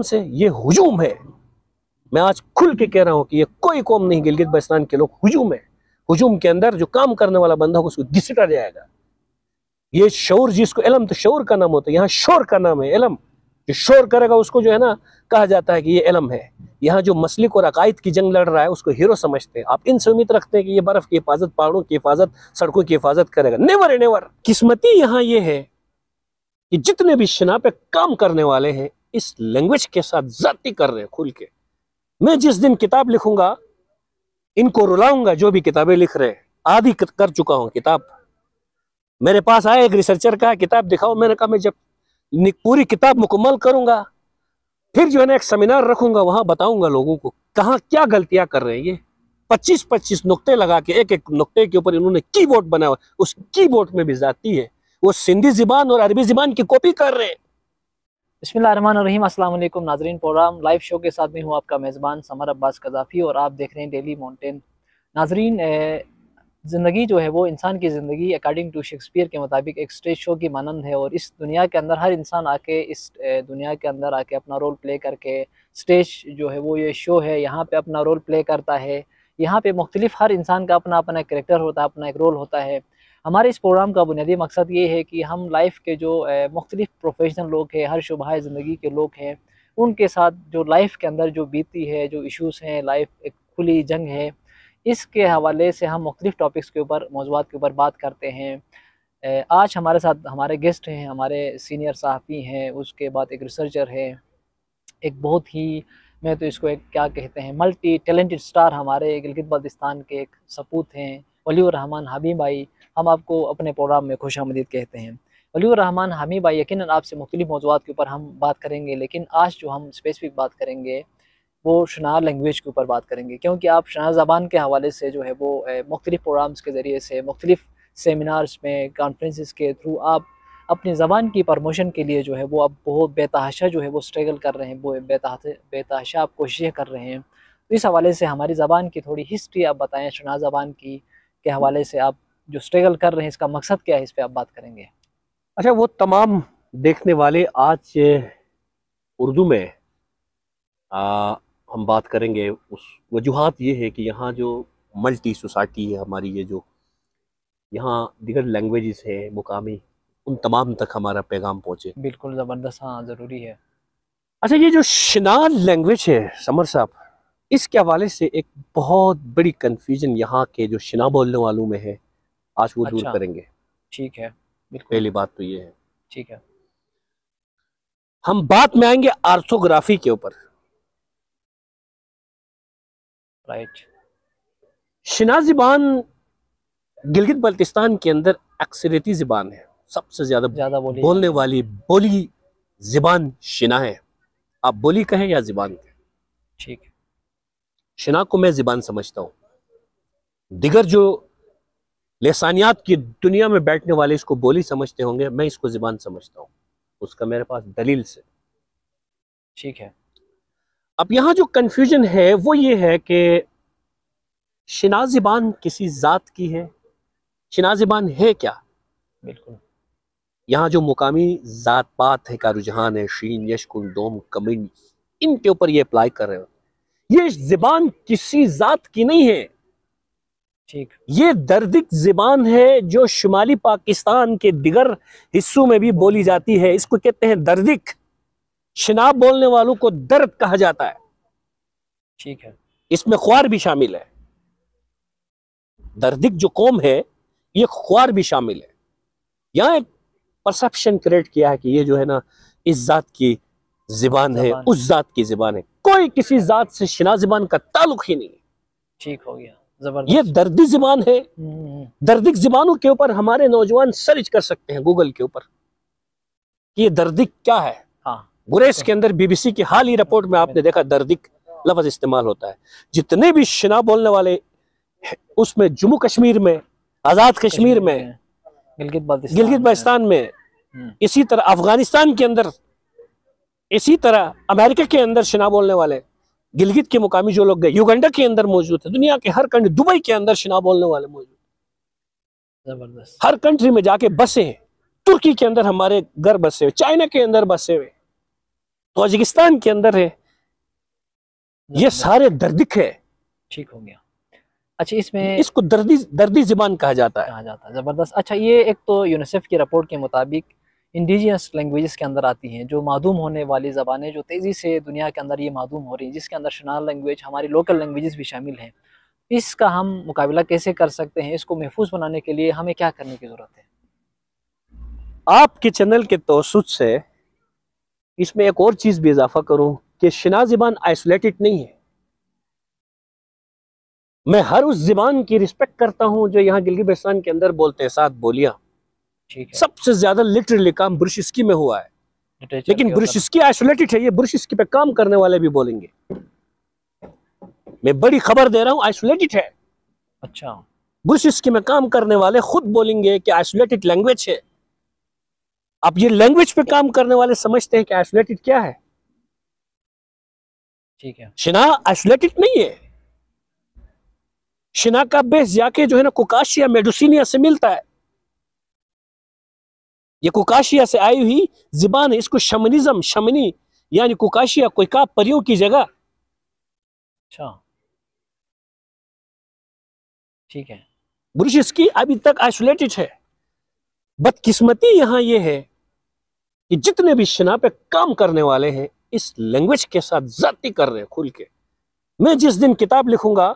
तुम से ये हजूम है मैं आज खुल के कह रहा हूँ कि ये कोई कौम नहीं गिलगित बस्तान के लोग हजूम है हजूम के अंदर जो काम करने वाला बंदा होगा उसको घिसटा जाएगा ये शोर जिसको इलम तो शोर का नाम होता है यहाँ शोर का नाम है इलम जो शोर करेगा उसको जो है ना कहा जाता है कि ये इलम है यहाँ जो मसलिक और अकायद की जंग लड़ रहा है उसको हीरो समझते हैं आप इनसे उम्मीद रखते हैं कि ये बर्फ़ की हिफाजत पहाड़ों की हिफाजत सड़कों की हिफाजत करेगा नेवर नेवर किस्मती यहाँ ये है कि जितने भी शना पे काम करने वाले हैं इस लैंग्वेज के साथ जाती कर रहे हैं खुल के मैं जिस दिन किताब लिखूंगा इनको रुलाऊंगा जो भी किताबें लिख रहे आदि आधी कर चुका हूं किताब मेरे पास आया एक रिसर्चर का किताब दिखाओ मैंने कहा मैं जब पूरी किताब मुकम्मल करूंगा फिर जो है ना एक सेमिनार रखूंगा वहां बताऊंगा लोगों को कहा क्या गलतियां कर रहे हैं ये पच्चीस पच्चीस नुक्ते लगा के एक एक नुक्ते के ऊपर इन्होंने कीबोर्ड बनाया उस कीबोर्ड में भी जाती है वो सिंधी जुबान और अरबी जुबान की कॉपी कर रहे हैं बसमीम अल्लाम नाजरीन प्रोग्राम लाइव शो के साथ में हूँ आपका मेज़बान समर अब्बास कज़ाफ़ी और आप देख रहे हैं डेली माउंटेन नाजरीन ज़िंदगी जो है वो इंसान की ज़िंदगी अकॉर्डिंग टू शेक्सपियर के मुताबिक एक स्टेज शो की मानंद है और इस दुनिया के अंदर हर इंसान आके इस दुनिया के अंदर आके अपना रोल प्ले करके स्टेज जो है वो ये शो है यहाँ पर अपना रोल प्ले करता है यहाँ पर मुख्तलिफ हर इंसान का अपना अपना करेक्टर होता है अपना एक रोल होता है हमारे इस प्रोग्राम का बुनियादी मकसद ये है कि हम लाइफ के जो मुख्तलिफ़ प्रोफेशनल लोग हैं हर शुबा ज़िंदगी के लोग हैं उनके साथ जो लाइफ के अंदर जो बीती है जो इशूज़ हैं लाइफ एक खुली जंग है इसके हवाले से हम मुख्तलिफ़ टॉपिक्स के ऊपर मौजूद के ऊपर बात करते हैं आज हमारे साथ हमारे गेस्ट हैं हमारे सीनियर सहाफ़ी हैं उसके बाद एक रिसर्चर है एक बहुत ही मैं तो इसको एक क्या कहते हैं मल्टी टैलेंटेड स्टार हमारे गिलगित बल्तिस्तान के एक सपूत हैं वलीरहमान हामी भाई हम आपको अपने प्रोग्राम में खुश आमदीद कहते हैं वलीरहमान हामी भाई यकीन आपसे मुख्तु मौजूद के ऊपर हम बात करेंगे लेकिन आज जो हम स्पेसिफिक बात करेंगे वो शनार लैंग्वेज के ऊपर बात करेंगे क्योंकि आप शनार ज़बान के हवाले से जो है वो मुख्तलिफ़ प्रोग्राम्स के ज़रिए से मुख्तलिफ़ सेमिनार्स में कॉन्फ्रेंसिस के थ्रू आप अपनी ज़बान की प्रमोशन के लिए जो है वो आप बहुत बेतहाशा जो है वो स्ट्रगल कर रहे हैं वो बेतहाशा आप कोशिशें कर रहे हैं तो इस हवाले से हमारी ज़बान की थोड़ी हिस्ट्री आप बताएँ शनार ज़बान की के हवाले से आप जो स्ट्रगल कर रहे हैं इसका मकसद क्या है इस पर आप बात करेंगे अच्छा वो तमाम देखने वाले आज उर्दू में आ, हम बात करेंगे उस वजूहत ये है कि यहाँ जो मल्टी सोसाइटी है हमारी ये जो यहाँ दिगर लैंग्वेजेस हैं मुकामी उन तमाम तक हमारा पैगाम पहुँचे बिल्कुल ज़बरदस्त हाँ ज़रूरी है अच्छा ये जो शनाल लैंग्वेज है समर साहब इसके हवाले से एक बहुत बड़ी कन्फ्यूजन यहाँ के जो शिना बोलने वालों में है आज वो दूर अच्छा। करेंगे ठीक है पहली बात तो ये है ठीक है हम बात में आएंगे आर्थोग्राफी के ऊपर राइट शिना जबान गिलगित बल्तिस्तान के अंदर अक्सरती जबान है सबसे ज्यादा ज्यादा बोली बोलने वाली बोली जबान शिना है आप बोली कहें या जबान कहें ठीक शना को मैं ज़बान समझता हूँ दिगर जो लेसानियात की दुनिया में बैठने वाले इसको बोली समझते होंगे मैं इसको ज़बान समझता हूँ उसका मेरे पास दलील से ठीक है अब यहाँ जो कन्फ्यूजन है वो ये है कि शना ज़बान किसी ज़ात की है शना ज़बान है क्या बिल्कुल यहाँ जो मुकामी ज़ात पात है का रुझान है शीन यशकुल दोम कमिन इनके ऊपर ये अप्लाई कर रहे हो ये जबान किसी जात की नहीं है ठीक ये दर्दिक जबान है जो शुमाली पाकिस्तान के दिगर हिस्सों में भी बोली जाती है इसको कहते हैं दर्दिक शनाब बोलने वालों को दर्द कहा जाता है ठीक है इसमें ख्वार भी शामिल है दर्दिक जो कौम है ये ख्वार भी शामिल है यहां एक परसेप्शन क्रिएट किया है कि ये जो है ना इस जात की जिबान है उस जात की जिबान है कोई किसी जात से शिना जबान का ताल्लुक ही नहीं ठीक हो गया ये दर्दी जबान है हम्म। दर्दिक जबानों के ऊपर हमारे नौजवान सर्च कर सकते हैं गूगल के ऊपर कि ये दर्दिक क्या है हाँ गुरेज के अंदर बीबीसी की हाल ही रिपोर्ट में आपने देखा दर्दिक लफज इस्तेमाल होता है जितने भी शिना बोलने वाले उसमें जम्मू कश्मीर में आजाद कश्मीर में गिलगित बाल्तिस्तान में हम्म। इसी तरह अफगानिस्तान के अंदर इसी तरह अमेरिका के अंदर शिना बोलने वाले गिलगित के मुकामी जो लोग गए युगंडा के अंदर मौजूद है दुनिया के हर कंट्री दुबई के अंदर शिना बोलने वाले मौजूद जबरदस्त हर कंट्री में जाके बसे हैं तुर्की के अंदर हमारे घर बसे हुए चाइना के अंदर बसे हुए ताजिकिस्तान के अंदर है ये सारे दर्दिक है ठीक हो गया अच्छा इसमें इसको दर्दी दर्दी जबान कहा जाता है कहा जाता है जबरदस्त अच्छा ये एक तो यूनिसेफ की रिपोर्ट के मुताबिक इंडिजियस लैंग्वेजेस के अंदर आती हैं जो मादूम होने वाली ज़बानें जो तेज़ी से दुनिया के अंदर ये मादूम हो रही हैं जिसके अंदर शनार लैंग्वेज हमारी लोकल लैंग्वेजेस भी शामिल हैं इसका हम मुकाबला कैसे कर सकते हैं इसको महफूज बनाने के लिए हमें क्या करने की ज़रूरत है आपके चैनल के तोसुद से इसमें एक और चीज़ भी इजाफा करूँ कि शना ज़बान आइसोलेटेड नहीं है मैं हर उस ज़बान की रिस्पेक्ट करता हूँ जो यहाँ गिलगित के अंदर बोलते साथ बोलियाँ सबसे ज्यादा लिटरली काम ब्रुशिस्की में हुआ है लेकिन ब्रुशिस्की आइसोलेटेड है ये ब्रुशिस्की पे काम करने वाले भी बोलेंगे मैं बड़ी खबर दे रहा हूँ आइसोलेटेड है अच्छा ब्रुशिस्की में काम करने वाले खुद बोलेंगे कि आइसोलेटेड लैंग्वेज है आप ये लैंग्वेज पे काम करने वाले समझते हैं कि आइसोलेटेड क्या है ठीक है शिना आइसोलेटेड नहीं है शिना का बेस जाके जो है ना कोकाशिया मेडुसिनिया से मिलता है ये कुकाशिया से आई हुई ज़िबान इसको शमनिज्म शमनी यानी कुकाशिया का परियों की जगह अच्छा ठीक है ब्रुश इसकी अभी तक आइसोलेटेड है बदकिस्मती यहां ये है कि जितने भी शना पे काम करने वाले हैं इस लैंग्वेज के साथ जाती कर रहे हैं खुल के मैं जिस दिन किताब लिखूंगा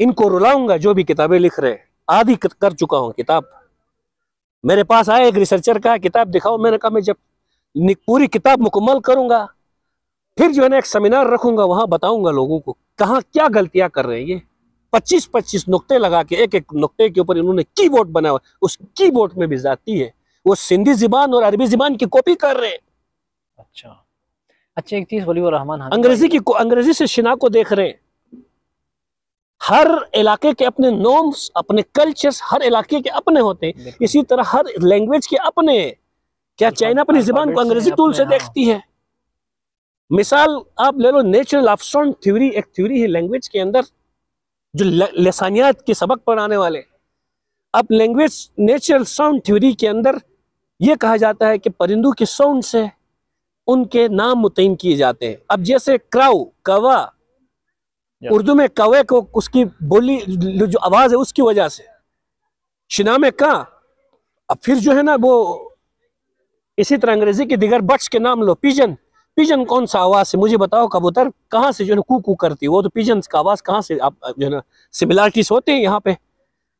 इनको रुलाऊंगा जो भी किताबें लिख रहे हैं आदि कर चुका हूं किताब मेरे पास आया एक रिसर्चर का किताब दिखाओ मैंने कहा मैं जब पूरी किताब मुकम्मल करूंगा फिर जो है ना एक सेमिनार रखूंगा वहाँ बताऊंगा लोगों को कहा क्या गलतियां कर रहे हैं ये पच्चीस पच्चीस नुक्ते लगा के एक एक नुक्ते के ऊपर इन्होंने की बोर्ड बनाया उस की बोर्ड में भी जाती है वो सिंधी जबान और अरबी जबान की कॉपी कर रहे हैं अच्छा अच्छा एक चीज़ वली रहमान अंग्रेजी की अंग्रेजी से शिना को देख रहे हैं हर इलाके के अपने नॉर्म्स अपने कल्चर्स हर इलाके के अपने होते हैं इसी तरह हर लैंग्वेज के अपने क्या चाइना अपनी जबान को अंग्रेजी टूल से हाँ। देखती है मिसाल आप ले लो नेचुरल ऑप्शन थ्योरी एक थ्योरी है लैंग्वेज के अंदर जो लसानियात के सबक पढ़ाने वाले अब लैंग्वेज नेचुरल साउंड थ्योरी के अंदर ये कहा जाता है कि परिंदों के साउंड से उनके नाम मुतिन किए जाते हैं अब जैसे क्राउ कवा उर्दू में कवे को उसकी बोली जो आवाज है उसकी वजह से शिना में का अब फिर जो है ना वो इसी तरह अंग्रेजी के दिगर बट्स के नाम लो पिजन पिजन कौन सा आवाज है मुझे बताओ कबूतर कहाँ से जो है कू कू करती है वो तो पिजन का आवाज कहाँ से आप जो है ना सिमिलरिटीज होते हैं यहाँ पे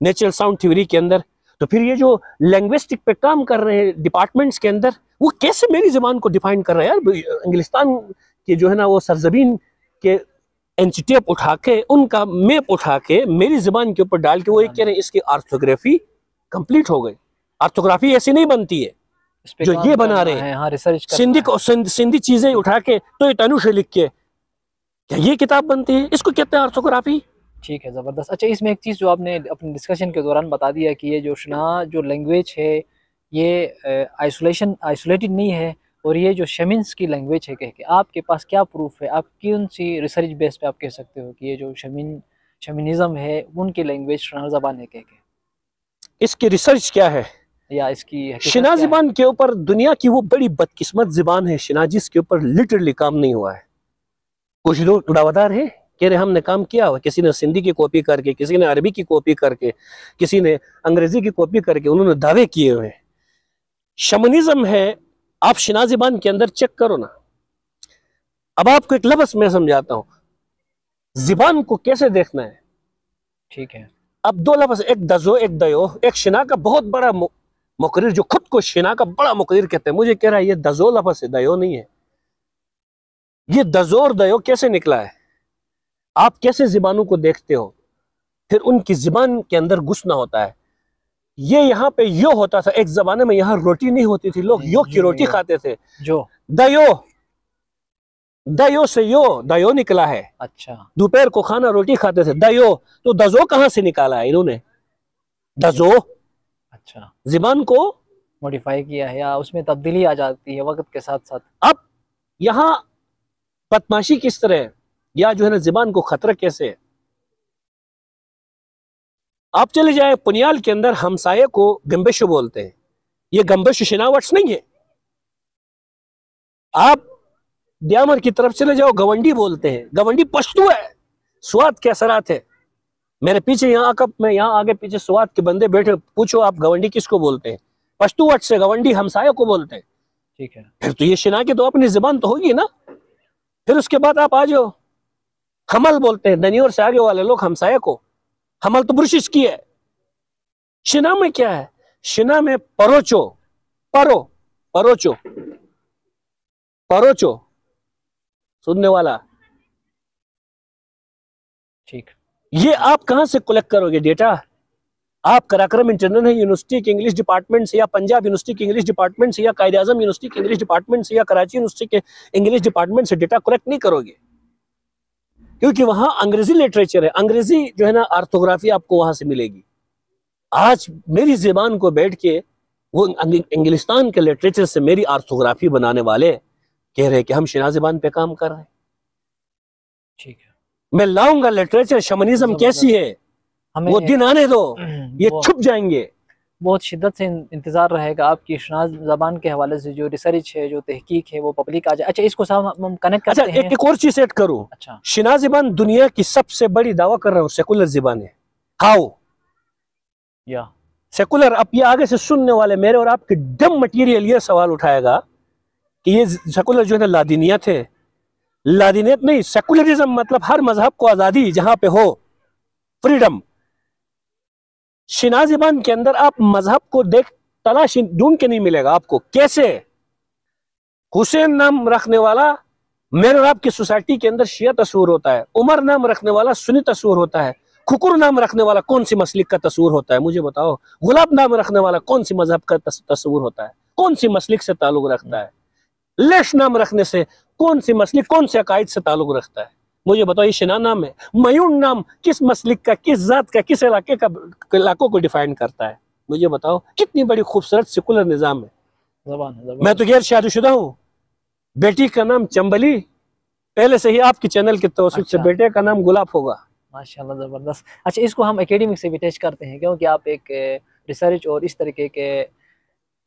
नेचुरल साउंड थ्योरी के अंदर तो फिर ये जो लैंग्विस्टिक पे काम कर रहे हैं डिपार्टमेंट्स के अंदर वो कैसे मेरी जबान को डिफाइन कर रहे हैं यार इंग्लिस्तान के जो है ना वो सरजमीन के एंच टेप उठा के उनका मेप उठा के मेरी जबान के ऊपर डाल के वो ये हाँ कह रहे हैं इसकी आर्थोग्राफी कंप्लीट हो गई आर्थोग्राफी ऐसी नहीं बनती है जो ये बना रहे हैं हाँ, सिंधी चीजें उठा के तो ये तनुष लिख के क्या ये किताब बनती है इसको कहते हैं आर्थोग्राफी ठीक है ज़बरदस्त अच्छा इसमें एक चीज़ जो आपने अपने डिस्कशन के दौरान बता दिया कि ये जो शना जो लैंग्वेज है ये आइसोलेशन आइसोलेटेड नहीं है और ये जो शमिन्स की लैंग्वेज है कह के आपके पास क्या प्रूफ है आप कौन सी रिसर्च बेस पे आप कह सकते हो कि ये जो शमिन शमिनिज्म है उनकी लैंग्वेज शना जबान है कह के इसकी रिसर्च क्या है या इसकी शिना जबान के ऊपर दुनिया की वो बड़ी बदकिस्मत जबान है शिना जिसके ऊपर लिटरली काम नहीं हुआ है कुछ लोग उड़ावदार है कह रहे हमने काम किया हुआ किसी ने सिंधी की कॉपी करके किसी ने अरबी की कॉपी करके किसी ने अंग्रेजी की कॉपी करके उन्होंने दावे किए हुए शमनिज्म है आप शिना जबान के अंदर चेक करो ना अब आपको एक लफ्स मैं समझाता हूं जिबान को कैसे देखना है ठीक है अब दो लफ्स एक दजो एक दयो एक शिना का बहुत बड़ा मुकरर जो खुद को शिना का बड़ा मुकरर कहते हैं मुझे कह रहा है ये दजो लफ्स है दयो नहीं है ये दजो और दयो कैसे निकला है आप कैसे जबानों को देखते हो फिर उनकी जबान के अंदर घुसना होता है ये यहाँ पे यो होता था एक जमाने में यहाँ रोटी नहीं होती थी लोग यो की रोटी खाते थे जो दयो दयो से यो दयो निकला है अच्छा दोपहर को खाना रोटी खाते थे दयो तो दजो कहाँ से निकाला है इन्होंने दजो अच्छा जिबान को मॉडिफाई किया है या उसमें तब्दीली आ जाती है वक्त के साथ साथ अब यहाँ बदमाशी किस तरह या जो है ना जिबान को खतरा कैसे है आप चले जाए पुनियाल के अंदर हमसाये को गंबेश बोलते हैं ये गंबेश शिनावट्स नहीं है आप ड्यामर की तरफ चले जाओ गवंडी बोलते हैं गवंडी पश्तू है स्वाद के असरात है मेरे पीछे यहाँ आकर मैं यहाँ आगे पीछे स्वाद के बंदे बैठे पूछो आप गवंडी किसको बोलते हैं पश्तू वट से गवंडी हमसाये को बोलते हैं ठीक है फिर तो ये शिना की तो अपनी जबान तो होगी ना फिर उसके बाद आप आ जाओ हमल बोलते हैं दनियोर से आगे वाले लोग हमसाये को हमल तो ब्रुशिश की है शिना में क्या है शिना में परोचो परो परोचो परोचो सुनने वाला ठीक ये आप कहां से कलेक्ट करोगे डेटा आप कराक्रम इंटरनल है यूनिवर्सिटी के इंग्लिश डिपार्टमेंट से या पंजाब यूनिवर्सिटी के इंग्लिश डिपार्टमेंट से या कायदे आजम यूनिवर्सिटी के इंग्लिश डिपार्टमेंट से या कराची यूनिवर्सिटी के इंग्लिश डिपार्टमेंट से डेटा कलेक्ट नहीं करोगे क्योंकि वहां अंग्रेजी लिटरेचर है अंग्रेजी जो है ना आर्थोग्राफी आपको वहां से मिलेगी आज मेरी जबान को बैठ के वो इंग्लिस्तान के लिटरेचर से मेरी आर्थोग्राफी बनाने वाले कह रहे हैं कि हम शिना जबान पे काम कर रहे हैं ठीक है मैं लाऊंगा लिटरेचर शमनिज्म कैसी है वो दिन आने दो ये छुप जाएंगे बहुत शिद्दत से इंतज़ार रहेगा आपकी शनाज जबान के हवाले से जो रिसर्च है जो तहकीक है वो पब्लिक आ जाए अच्छा इसको कनेक्ट अच्छा, एक, एक और चीज़ ऐड करूँ अच्छा शनाज जबान दुनिया की सबसे बड़ी दावा कर रहा हूँ सेकुलर जबान है हाओ या सेकुलर अब ये आगे से सुनने वाले मेरे और आपके डम मटीरियल ये सवाल उठाएगा कि ये सेकुलर जो है लादिनियत है लादिनियत नहीं सेकुलरिज्म मतलब हर मजहब को आज़ादी जहाँ पे हो फ्रीडम शिना जबान के अंदर आप मजहब को देख तलाश ढूंढ के नहीं मिलेगा आपको कैसे हुसैन नाम रखने वाला मेरे और आपकी सोसाइटी के अंदर शिया तस्वूर होता है उमर नाम रखने वाला सुनी तस्वूर होता है खुकुर नाम रखने वाला कौन सी मसलिक का तस्वूर होता है मुझे बताओ गुलाब नाम रखने वाला कौन सी मजहब का तस्वूर होता है कौन सी मसलिक से ताल्लुक रखता है लेश नाम रखने से कौन सी मसलिक कौन से अकायद से ताल्लुक रखता है मुझे बताओ ये शना नाम है मयून नाम किस मसलिक का किस ज़ात का किस इलाके का इलाकों को डिफाइन करता है मुझे बताओ कितनी बड़ी खूबसूरत सेकुलर निज़ाम है जबान, जबान मैं तो गैर शादीशुदा हूँ बेटी का नाम चंबली पहले से ही आपके चैनल के तौर अच्छा। से बेटे का नाम गुलाब होगा माशाल्लाह ज़बरदस्त अच्छा इसको हम एकेडमिक से भी अटैच करते हैं क्योंकि आप एक रिसर्च और इस तरीके के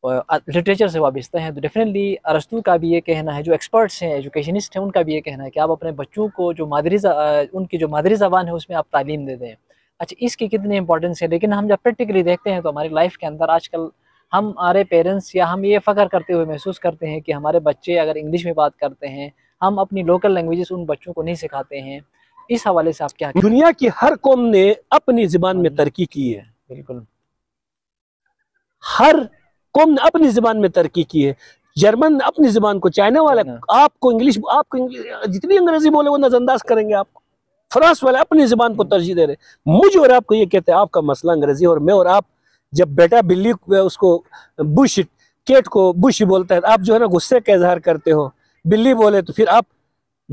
लिटरेचर से वाबस्ते हैं तो डेफिनेटली अरस्तू का भी ये कहना है जो एक्सपर्ट्स हैं एजुकेशनिस्ट हैं उनका भी ये कहना है कि आप अपने बच्चों को जो मादरी उनकी जो मादरी ज़बान है उसमें आप तालीम दे दें अच्छा इसकी कितनी इंपॉर्टेंस है लेकिन हम जब प्रैक्टिकली देखते हैं तो हमारी लाइफ के अंदर आजकल हम हमारे पेरेंट्स या हम ये फ़ख्र करते हुए महसूस करते हैं कि हमारे बच्चे अगर इंग्लिश में बात करते हैं हम अपनी लोकल लैंग्वेजेस उन बच्चों को नहीं सिखाते हैं इस हवाले से आप क्या दुनिया की हर कौम ने अपनी ज़बान में हम्म। तरक्की की है बिल्कुल हर कौम ने अपनी ज़बान में तरक्की की है जर्मन ने अपनी ज़बान को चाइना वाले आपको इंग्लिश आपको जितनी अंग्रेज़ी बोले वो नज़रअंदाज करेंगे आपको फ्रांस वाले अपनी ज़बान को तरजीह दे रहे मुझे और आपको ये कहते हैं आपका मसला अंग्रेज़ी और मैं और आप जब बेटा बिल्ली उसको बुश केट को बुश बोलता है आप जो है ना गुस्से का इजहार करते हो बिल्ली बोले तो फिर आप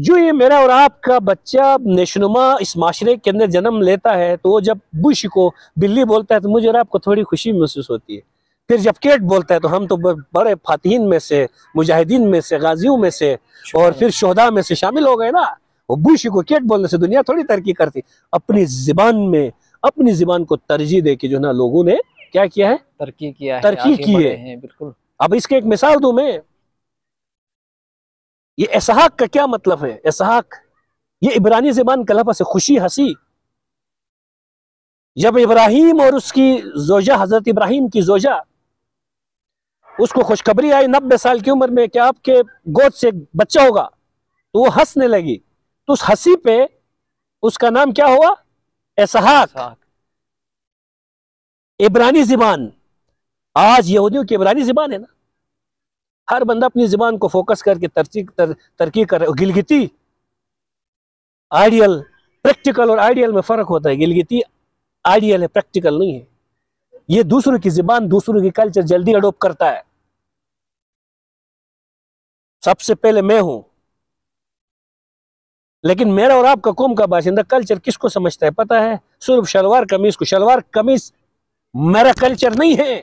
जो ये मेरा और आपका बच्चा नेशनुमा इस माशरे के अंदर जन्म लेता है तो वो जब बुश को बिल्ली बोलता है तो मुझे और आपको थोड़ी खुशी महसूस होती है फिर जब केट बोलता है तो हम तो बड़े फातिन में से मुजाहिदीन में से गाजियों में से और फिर शोदा में से शामिल हो गए ना वो बूशी को केट बोलने से दुनिया थोड़ी तरक्की करती अपनी जबान में अपनी जबान को तरजीह दे के जो ना लोगों ने क्या किया है तरक्की किया तरक्की की है बिल्कुल अब इसके एक मिसाल दू मैं ये इसहाक का क्या मतलब है इसहाक ये इब्रानी जबान का लफा है खुशी हंसी जब इब्राहिम और उसकी जोजा हजरत इब्राहिम की जोजा उसको खुशखबरी आई नब्बे साल की उम्र में कि आपके गोद से एक बच्चा होगा तो वो हंसने लगी तो उस हंसी पे उसका नाम क्या हुआ एसहाक इब्रानी जबान आज यहूदियों की इब्रानी जबान है ना हर बंदा अपनी जबान को फोकस करके तरकी तर, तरकीब कर गिलगिती आइडियल प्रैक्टिकल और आइडियल में फ़र्क होता है गिलगिती आइडियल है प्रैक्टिकल नहीं है ये दूसरों की जबान दूसरों की कल्चर जल्दी अडोप्ट करता है सबसे पहले मैं हूं लेकिन मेरा और आपका कौम का बाशिंदा कल्चर किसको समझता है पता है सिर्फ शलवार कमीज को शलवार कमीज मेरा कल्चर नहीं है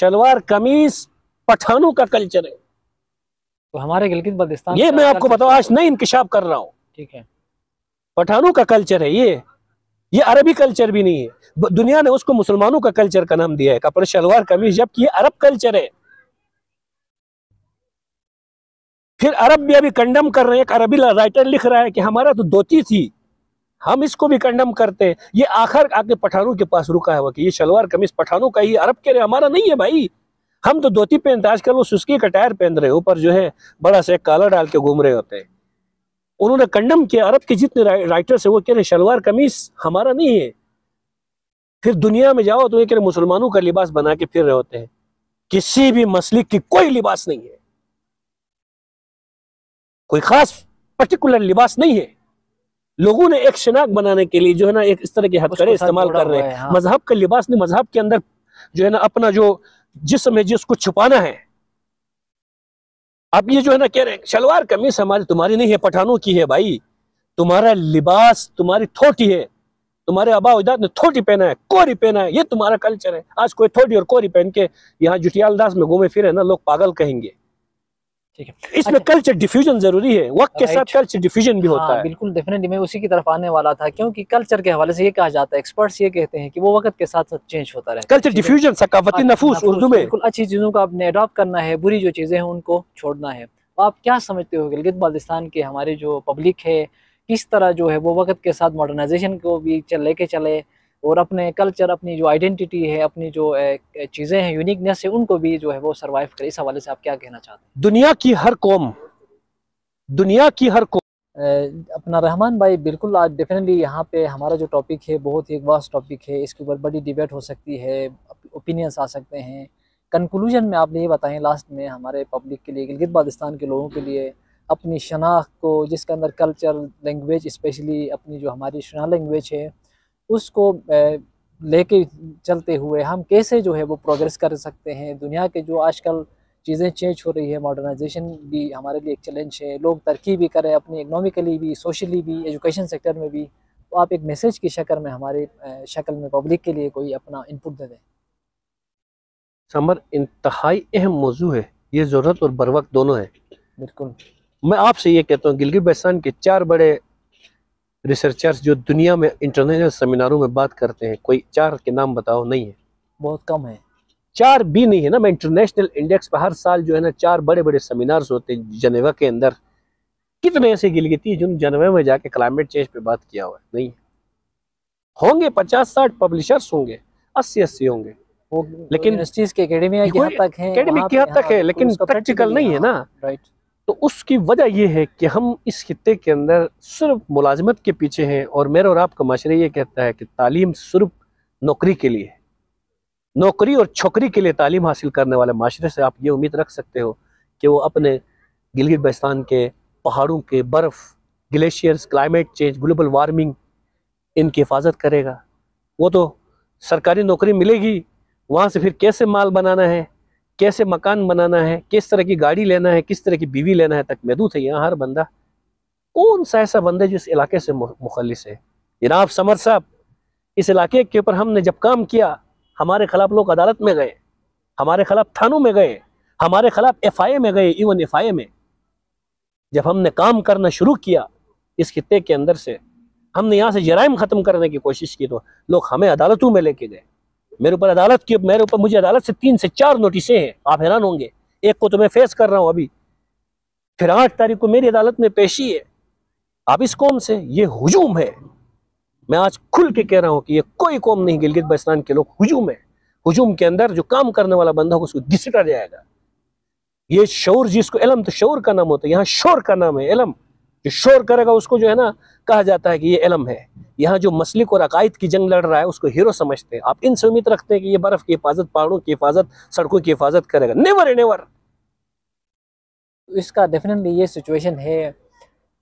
शलवार कमीज पठानों का कल्चर है तो हमारे गिलगित बल्तिस्तान ये मैं आपको बताऊं आज नहीं इंकशाफ कर रहा हूँ ठीक है पठानों का कल्चर है ये ये अरबी कल्चर भी नहीं है दुनिया ने उसको मुसलमानों का कल्चर का नाम दिया है कपड़े शलवार कमीज जबकि ये अरब कल्चर है फिर अरब भी अभी कंडम कर रहे हैं एक अरबी राइटर लिख रहा है कि हमारा तो धोती थी हम इसको भी कंडम करते हैं ये आखिर आके पठानों के पास रुका वो कि ये शलवार कमीज पठानों का ही अरब के रहे हमारा नहीं है भाई हम तो धोती पहनते आजकल वो सुस्की का टायर पहन रहे ऊपर जो है बड़ा सा काला डाल के घूम रहे होते हैं उन्होंने कंडम किया अरब के जितने रा, राइटर्स है वो कह रहे शलवार कमीज हमारा नहीं है फिर दुनिया में जाओ तो ये कह रहे मुसलमानों का लिबास बना के फिर रहे होते हैं किसी भी मसलिक की कोई लिबास नहीं है कोई खास पर्टिकुलर लिबास नहीं है लोगों ने एक शनाख बनाने के लिए जो है ना एक इस तरह के हथकड़े इस्तेमाल कर रहे हैं हाँ। मजहब का लिबास नहीं मजहब के अंदर जो है ना अपना जो जिसम है जिसको छुपाना है आप ये जो है ना कह रहे हैं शलवार कमीज हमारी तुम्हारी नहीं है पठानों की है भाई तुम्हारा लिबास तुम्हारी थोटी है तुम्हारे अबा उजाद ने थोटी पहना है कोरी पहना है ये तुम्हारा कल्चर है आज कोई थोटी और कोरी पहन के यहाँ जुटियाल दास में घूमे फिरे ना लोग पागल कहेंगे इसमें कल्चर अच्छा। डिफ्यूजन जरूरी है वक्त के साथ कल्चर डिफ्यूजन भी होता हाँ, है बिल्कुल डेफिनेटली मैं उसी की तरफ आने वाला था क्योंकि कल्चर के हवाले से ये कहा जाता है एक्सपर्ट्स ये कहते हैं कि वो वक्त के साथ साथ चेंज होता रहे कल्चर डिफ्यूजन सकाफती नफूस उर्दू में बिल्कुल अच्छी चीज़ों को आपने अडॉप्ट करना है बुरी जो चीज़ें हैं उनको छोड़ना है तो आप क्या समझते हो गिलगित बाल्तिस्तान के हमारे जो पब्लिक है किस तरह जो है वो वक्त के साथ मॉडर्नाइजेशन को भी लेके चले और अपने कल्चर अपनी जो आइडेंटिटी है अपनी जो चीज़ें हैं यूनिकनेस है उनको भी जो है वो सर्वाइव करें इस हवाले से आप क्या कहना चाहते हैं दुनिया की हर कौम दुनिया की हर कौम अपना रहमान भाई बिल्कुल आज डेफिनेटली यहाँ पे हमारा जो टॉपिक है बहुत ही एक वास्ट टॉपिक है इसके ऊपर बड़ी डिबेट हो सकती है ओपिनियंस आ सकते हैं कंक्लूजन में आपने ये बताएं लास्ट में हमारे पब्लिक के लिए गिलगित बाल्तिस्तान के लोगों के लिए अपनी शनाख्त को जिसके अंदर कल्चर लैंग्वेज स्पेशली अपनी जो हमारी शना लैंग्वेज है उसको लेके चलते हुए हम कैसे जो है वो प्रोग्रेस कर सकते हैं दुनिया के जो आजकल चीज़ें चेंज हो रही है मॉडर्नाइजेशन भी हमारे लिए एक चैलेंज है लोग तरक्की भी करें अपनी इकनॉमिकली भी सोशली भी एजुकेशन सेक्टर में भी तो आप एक मैसेज की शक्ल में हमारे शक्ल में पब्लिक के लिए कोई अपना इनपुट दे दें समर इंतहाई अहम मौजू है ये ज़रूरत और वक्त दोनों है बिल्कुल मैं आपसे ये कहता हूँ गिलगित बहसान के चार बड़े रिसर्चर्स जो दुनिया में इंटरनेशनल सेमिनारों में बात करते हैं कोई चार के नाम बताओ नहीं है बहुत कम है चार भी नहीं है ना मैं इंटरनेशनल इंडेक्स पर हर साल जो है ना चार बड़े बड़े सेमिनार्स होते हैं जनेवा के अंदर कितने ऐसे गिलगिती है जिन जनेवा में जाके क्लाइमेट चेंज पे बात किया हुआ है नहीं होंगे पचास साठ पब्लिशर्स होंगे अस्सी अस्सी होंगे लेकिन यूनिवर्सिटीज के एकेडमी हद तक है लेकिन प्रैक्टिकल नहीं है ना राइट हाँ, तो उसकी वजह यह है कि हम इस खत्े के अंदर सिर्फ मुलाजमत के पीछे हैं और मेरा और आपका माशरे ये कहता है कि तालीम सिर्फ नौकरी के लिए नौकरी और छोकरी के लिए तालीम हासिल करने वाले माशरे से आप ये उम्मीद रख सकते हो कि वो अपने गिलगित बस्तान के पहाड़ों के बर्फ़ glaciers climate change global warming इनकी हिफाजत करेगा वो तो सरकारी नौकरी मिलेगी वहाँ से फिर कैसे माल बनाना है कैसे मकान बनाना है किस तरह की गाड़ी लेना है किस तरह की बीवी लेना है तक महदूद है यहाँ हर बंदा कौन सा ऐसा बंदा जो इस इलाके से मुखलिस है जनाब समर साहब इस इलाके के ऊपर हमने जब काम किया हमारे खिलाफ लोग अदालत में गए हमारे खिलाफ थानों में गए हमारे खिलाफ एफ आई में गए इवन एफ आई में जब हमने काम करना शुरू किया इस खत्े के अंदर से हमने यहाँ से जराइम ख़त्म करने की कोशिश की तो लोग हमें अदालतों में लेके गए मेरे ऊपर अदालत की मेरे ऊपर मुझे अदालत से तीन से चार नोटिसें हैं आप हैरान होंगे एक को तो मैं फेस कर रहा हूँ अभी फिर आठ तारीख को मेरी अदालत में पेशी है आप इस कौम से ये हजूम है मैं आज खुल के कह रहा हूँ कि ये कोई कौम नहीं गिलगित बस्तान के लोग हजूम है हजूम के अंदर जो काम करने वाला बंदा होगा उसको घिसटा जाएगा ये शौर जिसको इलम तो शौर का नाम होता है यहाँ शोर का नाम है इलम जो शोर करेगा उसको जो है ना कहा जाता है कि ये इलम है यहाँ जो मसलिक और अकायद की जंग लड़ रहा है उसको हीरो समझते हैं आप से उम्मीद रखते हैं कि ये बर्फ की हिफाजत पहाड़ों की हिफाजत सड़कों की हिफाजत करेगा नेवर नेवर इसका डेफिनेटली ये सिचुएशन है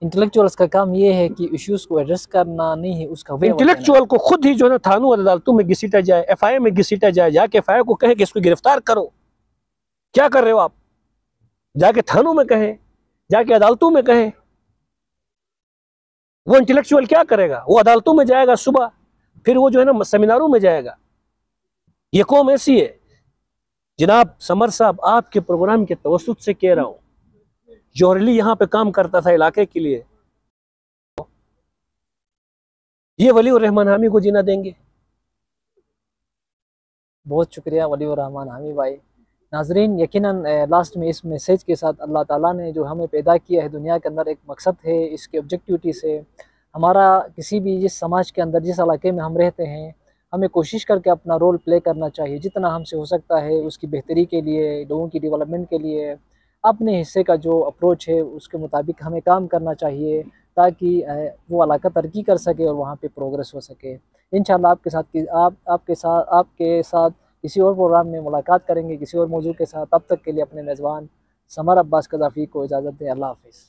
इंटेलेक्चुअल्स का काम ये है कि इश्यूज को एड्रेस करना नहीं है उसका इंटेलेक्चुअल को खुद ही जो है थानू अदालतों में घिसीटा जाए एफ आई में घिसीटा जाए जाके एफ को कहे कि इसको गिरफ्तार करो क्या कर रहे हो आप जाके थानों में कहें जाके अदालतों में कहें वो इंटेलेक्चुअल क्या करेगा वो अदालतों में जाएगा सुबह फिर वो जो है ना सेमिनारों में जाएगा ये कौम ऐसी है जनाब समर साहब आपके प्रोग्राम के तवसत से कह रहा हूं जोहरली यहां पे काम करता था इलाके के लिए ये वली रहमान हामी को जीना देंगे बहुत शुक्रिया वली रहमान हामी भाई नाजरीन यकीन लास्ट में इस मैसेज के साथ अल्लाह ताला ने जो हमें पैदा किया है दुनिया के अंदर एक मकसद है इसके ऑब्जेक्टिविटी से हमारा किसी भी जिस समाज के अंदर जिस इलाके में हम रहते हैं हमें कोशिश करके अपना रोल प्ले करना चाहिए जितना हमसे हो सकता है उसकी बेहतरी के लिए लोगों की डेवलपमेंट के लिए अपने हिस्से का जो अप्रोच है उसके मुताबिक हमें काम करना चाहिए ताकि वो इलाका तरक्की कर सके और वहाँ पर प्रोग्रेस हो सके इन आपके साथ आप आपके साथ आपके साथ किसी और प्रोग्राम में मुलाकात करेंगे किसी और मौजूद के साथ तब तक के लिए अपने मेज़बान समर अब्बास कदाफ़ी को इजाज़त दें अल्लाह हाफिज़